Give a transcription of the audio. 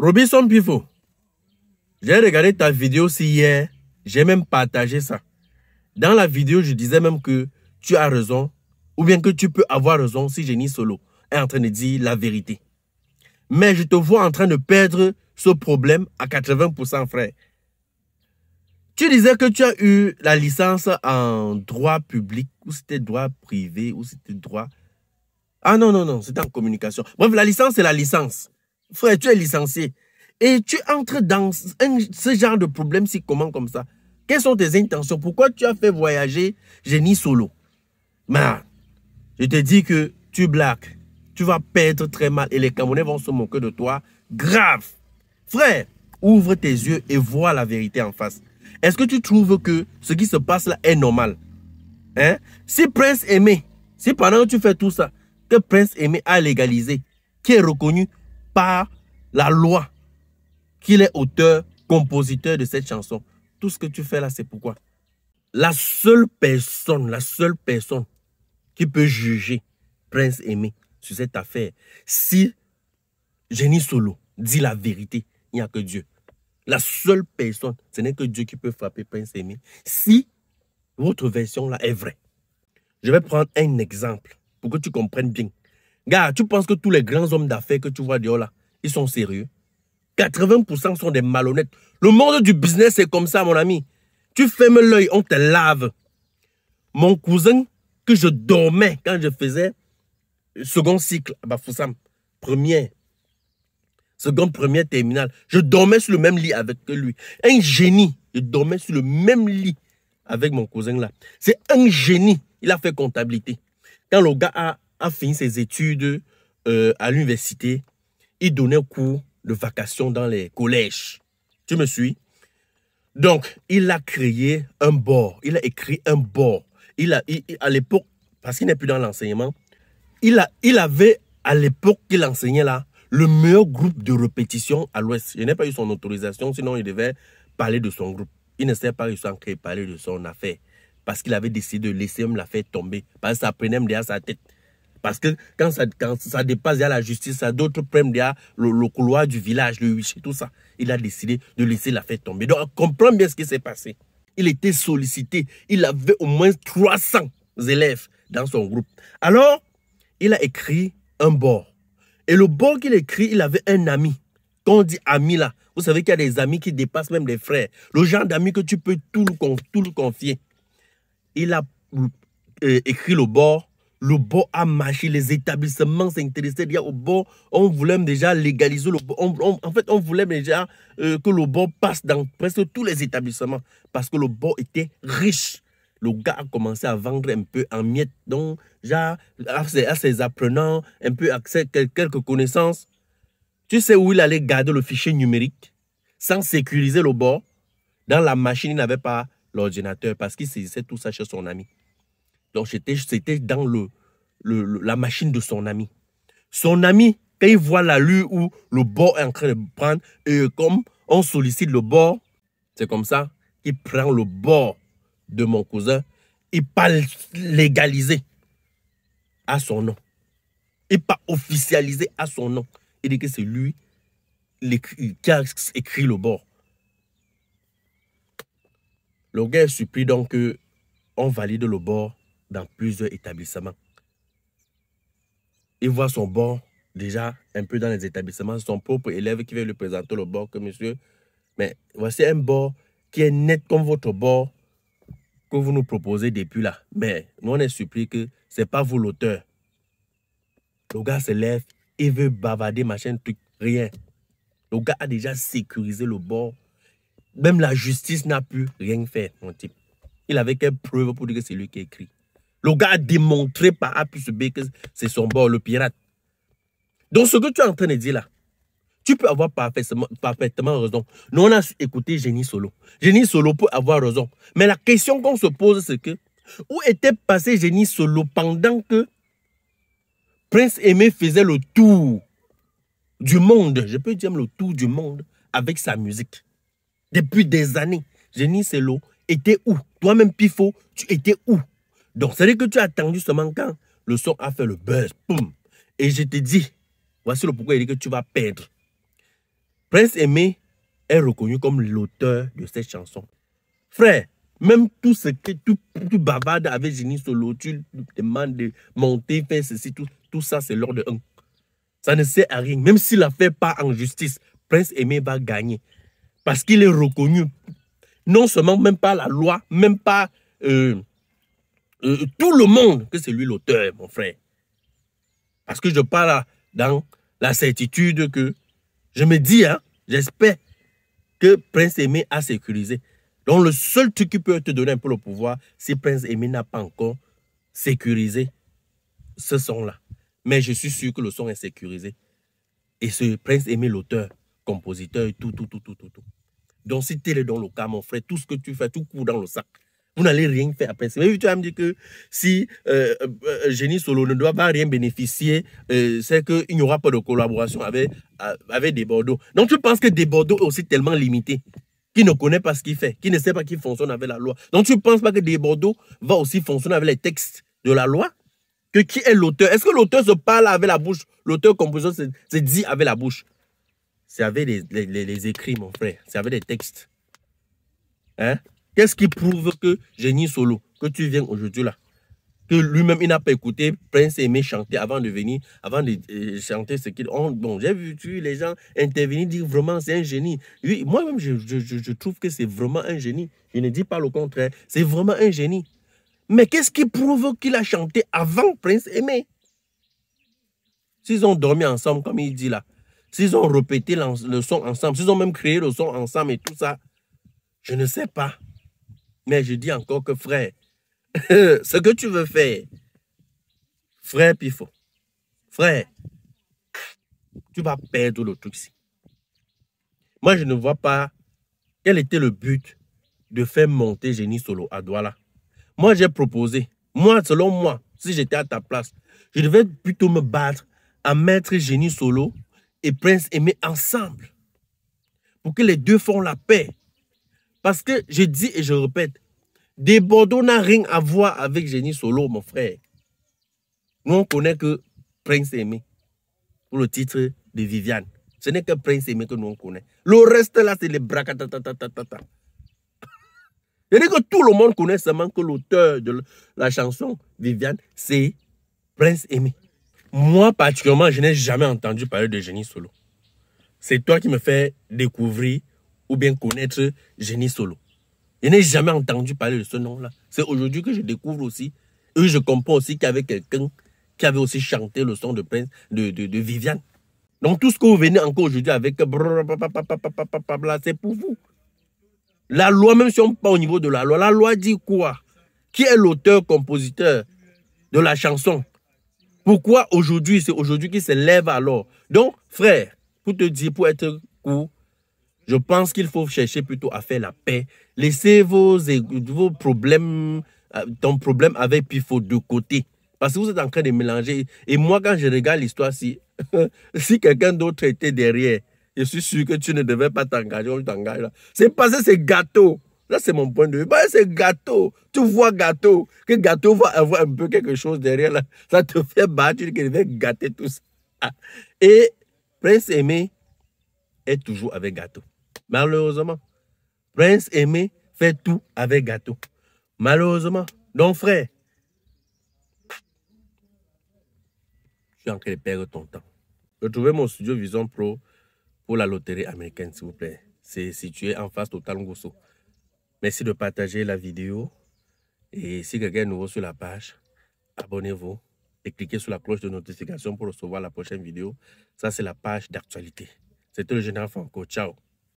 Robinson Pivot, j'ai regardé ta vidéo si hier, j'ai même partagé ça. Dans la vidéo, je disais même que tu as raison, ou bien que tu peux avoir raison si Jenny Solo est en train de dire la vérité. Mais je te vois en train de perdre ce problème à 80%, frère. Tu disais que tu as eu la licence en droit public, ou c'était droit privé, ou c'était droit... Ah non, non, non, c'était en communication. Bref, la licence, c'est la licence. Frère, tu es licencié. Et tu entres dans ce genre de problème si comment comme ça. Quelles sont tes intentions Pourquoi tu as fait voyager Génie Solo je te dis que tu blagues. Tu vas perdre très mal et les Camerounais vont se moquer de toi. Grave. Frère, ouvre tes yeux et vois la vérité en face. Est-ce que tu trouves que ce qui se passe là est normal hein? Si Prince Aimé, si pendant que tu fais tout ça, que Prince Aimé a légalisé, qui est reconnu par la loi qu'il est auteur, compositeur de cette chanson. Tout ce que tu fais là, c'est pourquoi. La seule personne, la seule personne qui peut juger Prince Aimé sur cette affaire, si Jenny Solo dit la vérité, il n'y a que Dieu. La seule personne, ce n'est que Dieu qui peut frapper Prince Aimé. Si votre version là est vraie. Je vais prendre un exemple pour que tu comprennes bien. Gars, tu penses que tous les grands hommes d'affaires que tu vois dehors là, ils sont sérieux 80% sont des malhonnêtes. Le monde du business, c'est comme ça, mon ami. Tu fermes l'œil, on te lave. Mon cousin, que je dormais quand je faisais second cycle à Bafoussam, première, second, premier terminal. je dormais sur le même lit avec lui. Un génie, je dormais sur le même lit avec mon cousin là. C'est un génie, il a fait comptabilité. Quand le gars a a fini ses études euh, à l'université, il donnait cours de vacation dans les collèges. Tu me suis Donc, il a créé un bord. Il a écrit un bord. Il a, à l'époque, parce qu'il n'est plus dans l'enseignement, il, a, il avait, à l'époque qu'il enseignait là, le meilleur groupe de répétition à l'Ouest. Il n'ai pas eu son autorisation, sinon il devait parler de son groupe. Il ne s'est pas réussi créer, parler de son affaire. Parce qu'il avait décidé de laisser l'affaire tomber. Parce que ça prenait même derrière sa tête. Parce que quand ça, dépasse, il la justice, il d'autres prennent, le, couloir du village, le huissier tout ça. Il a décidé de laisser l'affaire tomber. Donc, comprends bien ce qui s'est passé. Il était sollicité. Il avait au moins 300 élèves dans son groupe. Alors, il a écrit un bord. Et le bord qu'il écrit, il avait un ami. Quand on dit ami là, vous savez qu'il y a des amis qui dépassent même les frères. Le genre d'amis que tu peux tout tout le confier. Il a euh, écrit le bord le bord a marché, les établissements s'intéressaient déjà au bord. On voulait déjà légaliser le bord. en fait, on voulait déjà euh, que le bord passe dans presque tous les établissements parce que le bord était riche. Le gars a commencé à vendre un peu en miettes. Donc, déjà, à ses, apprenants, un peu accès, quelques connaissances. Tu sais où il allait garder le fichier numérique sans sécuriser le bord. Dans la machine, il n'avait pas l'ordinateur parce qu'il saisissait tout ça chez son ami. Donc c'était dans le, la machine de son ami. Son ami, quand il voit la lue où le bord est en train de prendre, et comme on sollicite le bord, c'est comme ça, il prend le bord de mon cousin, Et pas légalisé à son nom. Il pas officialisé à son nom. Il dit que c'est lui qui a écrit le bord. Le gars supplie donc qu'on valide le bord dans plusieurs établissements. Il voit son bord déjà un peu dans les établissements, son propre élève qui veut lui présenter le bord que monsieur, mais voici un bord qui est net comme votre bord que vous nous proposez depuis là. Mais nous, on est surpris que ce pas vous l'auteur. Le gars se lève, il veut bavarder, machin, truc, rien. Le gars a déjà sécurisé le bord. Même la justice n'a pu rien faire, mon type. Il avait quelle preuve pour dire que c'est lui qui écrit le gars a démontré par A plus B que c'est son bord, le pirate. Donc, ce que tu es en train de dire là, tu peux avoir parfaitement, raison. Nous, on a écouté Génie Solo. Génie Solo peut avoir raison. Mais la question qu'on se pose, c'est que où était passé Génie Solo pendant que Prince Aimé faisait le tour du monde, je peux dire le tour du monde avec sa musique. Depuis des années, Génie Solo était où Toi-même, Pifo, tu étais où donc, cest à que tu as attendu seulement quand le son a fait le buzz. Et je te dis, voici le pourquoi il dit que tu vas perdre. Prince Aimé est reconnu comme l'auteur de cette chanson. Frère, même tout ce que tout, tout bavard avec Génie Solo, tu demandes de monter, faire ceci, tout, tout ça, c'est l'ordre un. Ça ne sert à rien. Même s'il la fait pas en justice, Prince Aimé va gagner. Parce qu'il est reconnu, non seulement même par la loi, même pas... Euh, euh, tout le monde que c'est lui l'auteur, mon frère. Parce que je parle dans la certitude que je me dis, hein, j'espère que Prince Aimé a sécurisé. Donc le seul truc qui peut te donner un peu le pouvoir, Si Prince Aimé n'a pas encore sécurisé ce son-là. Mais je suis sûr que le son est sécurisé. Et ce Prince Aimé, l'auteur, compositeur, tout, tout, tout, tout, tout, tout. Donc si tu es dans le cas, mon frère, tout ce que tu fais, tout court dans le sac. Vous n'allez rien faire après. Mais tu vas me que si euh, euh, euh, Génie Solo ne doit pas rien bénéficier, euh, c'est qu'il n'y aura pas de collaboration avec, avec des Bordeaux. Donc tu penses que des Bordeaux est aussi tellement limité qui ne connaît pas ce qu'il fait, qui ne sait pas qu'il fonctionne avec la loi. Donc tu ne penses pas que des Bordeaux va aussi fonctionner avec les textes de la loi que qui est l'auteur Est-ce que l'auteur se parle avec la bouche L'auteur composant se, dit avec la bouche. C'est avec les écrits, mon frère. C'est avec les textes. Hein Qu'est-ce qui prouve que Génie Solo, que tu viens aujourd'hui là, que lui-même, il n'a pas écouté Prince Aimé chanter avant de venir, avant de euh, chanter ce qu'il... ont. Bon, j'ai vu tu, les gens intervenir, dire vraiment, c'est un génie. moi-même, je, trouve que c'est vraiment un génie. Je ne dis pas le contraire. C'est vraiment un génie. Mais qu'est-ce qui prouve qu'il a chanté avant Prince Aimé S'ils ont dormi ensemble, comme il dit là, s'ils ont répété le son ensemble, s'ils ont même créé le son ensemble et tout ça, je ne sais pas. Mais je dis encore que frère, ce que tu veux faire, frère Pifo, frère, tu vas perdre le truc-ci. Moi, je ne vois pas quel était le but de faire monter Génie Solo à Douala. Moi, j'ai proposé, moi, selon moi, si j'étais à ta place, je devais plutôt me battre à mettre Génie Solo et Prince Aimé ensemble pour que les deux font la paix. Parce que je dis et je répète, des Bordeaux n'a rien à voir avec Génie Solo, mon frère. Nous, on connaît que Prince Aimé pour le titre de Viviane. Ce n'est que Prince Aimé que nous, on connaît. Le reste, là, c'est les braquettes. Je dis que tout le monde connaît seulement que l'auteur de la chanson, Viviane, c'est Prince Aimé. Moi, particulièrement, je n'ai jamais entendu parler de Génie Solo. C'est toi qui me fais découvrir ou bien connaître Génie Solo. Je n'ai jamais entendu parler de ce nom-là. C'est aujourd'hui que je découvre aussi, et je comprends aussi qu'il y avait quelqu'un qui avait aussi chanté le son de, Prince, de, de, Viviane. Donc tout ce que vous venez encore aujourd'hui avec, c'est pour vous. La loi, même si on pas au niveau de la loi, la loi dit quoi Qui est l'auteur, compositeur de la chanson Pourquoi aujourd'hui, c'est aujourd'hui qui se lève alors Donc, frère, pour te dire, pour être court, je pense qu'il faut chercher plutôt à faire la paix. Laissez vos, vos problèmes, euh, ton problème avec Pifo de côté. Parce que vous êtes en train de mélanger. Et moi, quand je regarde l'histoire, si, si quelqu'un d'autre était derrière, je suis sûr que tu ne devais pas t'engager, on t'engage là. C'est parce que c'est gâteau. Là, c'est mon point de vue. c'est gâteau. Tu vois gâteau. Que gâteau va avoir un peu quelque chose derrière là. Ça te fait battre, tu va gâter tout ça. Ah. Et Prince Aimé est toujours avec gâteau. Malheureusement, Prince Aimé fait tout avec gâteau. Malheureusement. Donc, frère, je suis en train de perdre ton temps. Retrouvez mon studio Vision Pro pour la loterie américaine, s'il vous plaît. C'est situé en face de Ngosso. Merci de partager la vidéo. Et si quelqu'un est nouveau sur la page, abonnez-vous et cliquez sur la cloche de notification pour recevoir la prochaine vidéo. Ça, c'est la page d'actualité. C'était le général Franco. Ciao.